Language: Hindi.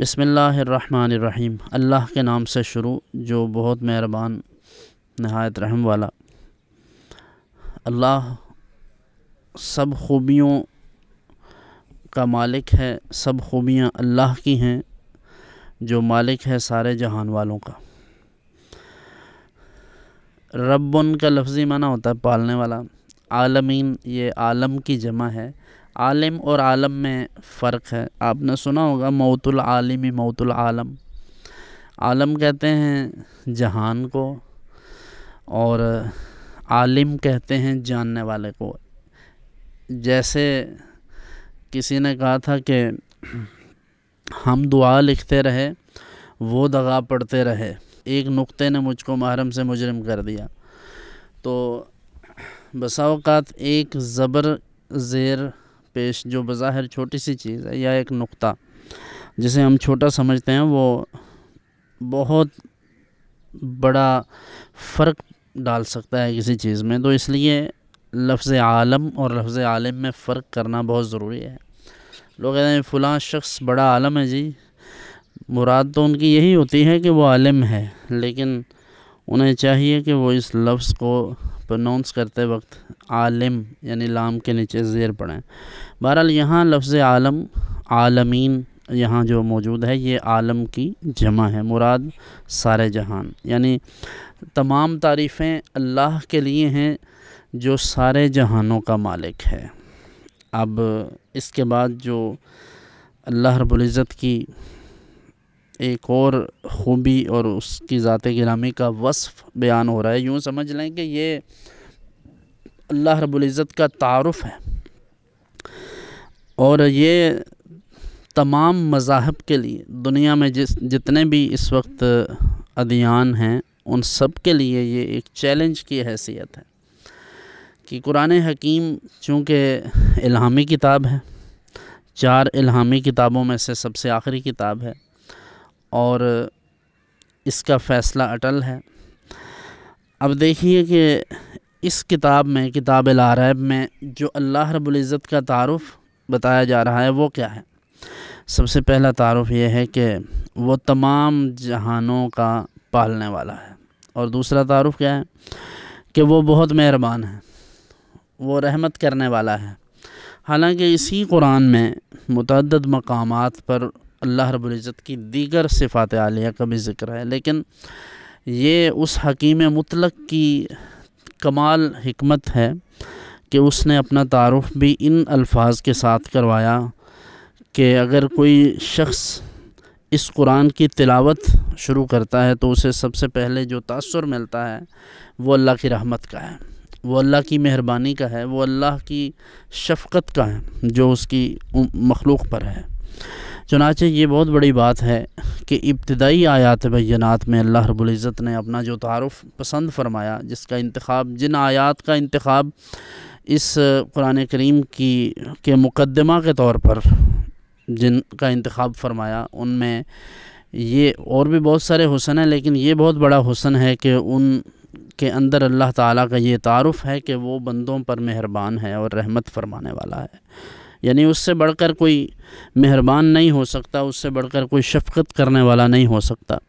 बसमीम अल्लाह के नाम से शुरू जो बहुत मेहरबान नहायत रहम वाला अल्लाह सब खूबियों का मालिक है सब खूबियाँ अल्लाह की हैं जो मालिक है सारे जहान वालों का रब का लफ्ज़ी माना होता है पालने वाला आलमीन ये आलम की जमा है आलिम और आलम में फ़र्क है आपने सुना होगा मौतुल आलिम मौतुल आलम आलम कहते हैं जहान को और आलिम कहते हैं जानने वाले को जैसे किसी ने कहा था कि हम दुआ लिखते रहे वो दगा पढ़ते रहे एक नुक्ते ने मुझको महरम से मुजरम कर दिया तो बसाओकात एक ज़बर ज़ेर पेश जो बज़ाहिर छोटी सी चीज़ है या एक नुक्ता जिसे हम छोटा समझते हैं वो बहुत बड़ा फ़र्क डाल सकता है किसी चीज़ में तो इसलिए लफ्ज़ आलम और लफ्ज़ आलम में फ़र्क करना बहुत ज़रूरी है लोग कहते हैं फ़लाँ शख्स बड़ा आलम है जी मुराद तो उनकी यही होती है कि वो आलम है लेकिन उन्हें चाहिए कि वो इस लफ्ज़ को प्रोनाउंस करते वक्त आलम यानी लाम के नीचे ज़ेर पड़ें बहरहाल यहाँ लफ्ज़ आलम आलमीन यहाँ जो मौजूद है ये आलम की जमा है मुराद सारे जहान यानी तमाम तारीफ़ें अल्लाह के लिए हैं जो सारे जहानों का मालिक है अब इसके बाद जो अल्लाह रबुल्ज़त की एक और खूबी और उसकी ज़ात गिरामी का वस्फ़ बयान हो रहा है यूँ समझ लें कि ये अल्लाह रब्ज़त का तारफ़ है और ये तमाम मज़ाहब के लिए दुनिया में जिस जितने भी इस वक्त अदियान हैं उन सब के लिए ये एक चैलेंज की हैसियत है कि कुरान हकीम चूँकि इल्हामी किताब है चार इल्हामी किताबों में से सबसे आखिरी किताब है और इसका फ़ैसला अटल है अब देखिए कि इस किताब में किताब लारैब में जो अल्लाह रबुल्ज़त का तारफ़ बताया जा रहा है वो क्या है सबसे पहला तारफ़ ये है कि वो तमाम जहानों का पालने वाला है और दूसरा तारफ़ क्या है कि वो बहुत मेहरबान है वो रहमत करने वाला है हालांकि इसी कुरान में मतद मकाम पर अल्लाह रबुल्ज़त की दीगर सिफ़ात आलिया का भी ज़िक्र है लेकिन ये उस हकीम मुतलक की कमाल हमत है कि उसने अपना तारफ़ भी इन अल्फाज के साथ करवाया कि अगर कोई शख्स इस कुरान की तिलावत शुरू करता है तो उसे सबसे पहले जो तसर मिलता है वो अल्लाह की रहमत का है वो अल्लाह की मेहरबानी का है वो अल्लाह की शफ़क़त का है जो उसकी मखलूक पर है चुनाचे ये बहुत बड़ी बात है कि इब्तदाई आयात बैनात में अल्लाह रबुल्ज़त ने अपना जो तारफ़ पसंद फरमाया जिसका इंतखब जिन आयात का इंतखब इस कुरान करीम की के मुकदमा के तौर पर जिनका इंतखब फरमाया उनमें ये और भी बहुत सारे हुसन हैं लेकिन ये बहुत बड़ा हुसन है कि उन के अंदर अल्लाह ताला का ये तारफ़ है कि वो बंदों पर मेहरबान है और रहमत फरमाने वाला है यानी उससे बढ़कर कोई मेहरबान नहीं हो सकता उससे बढ़कर कोई शफकत करने वाला नहीं हो सकता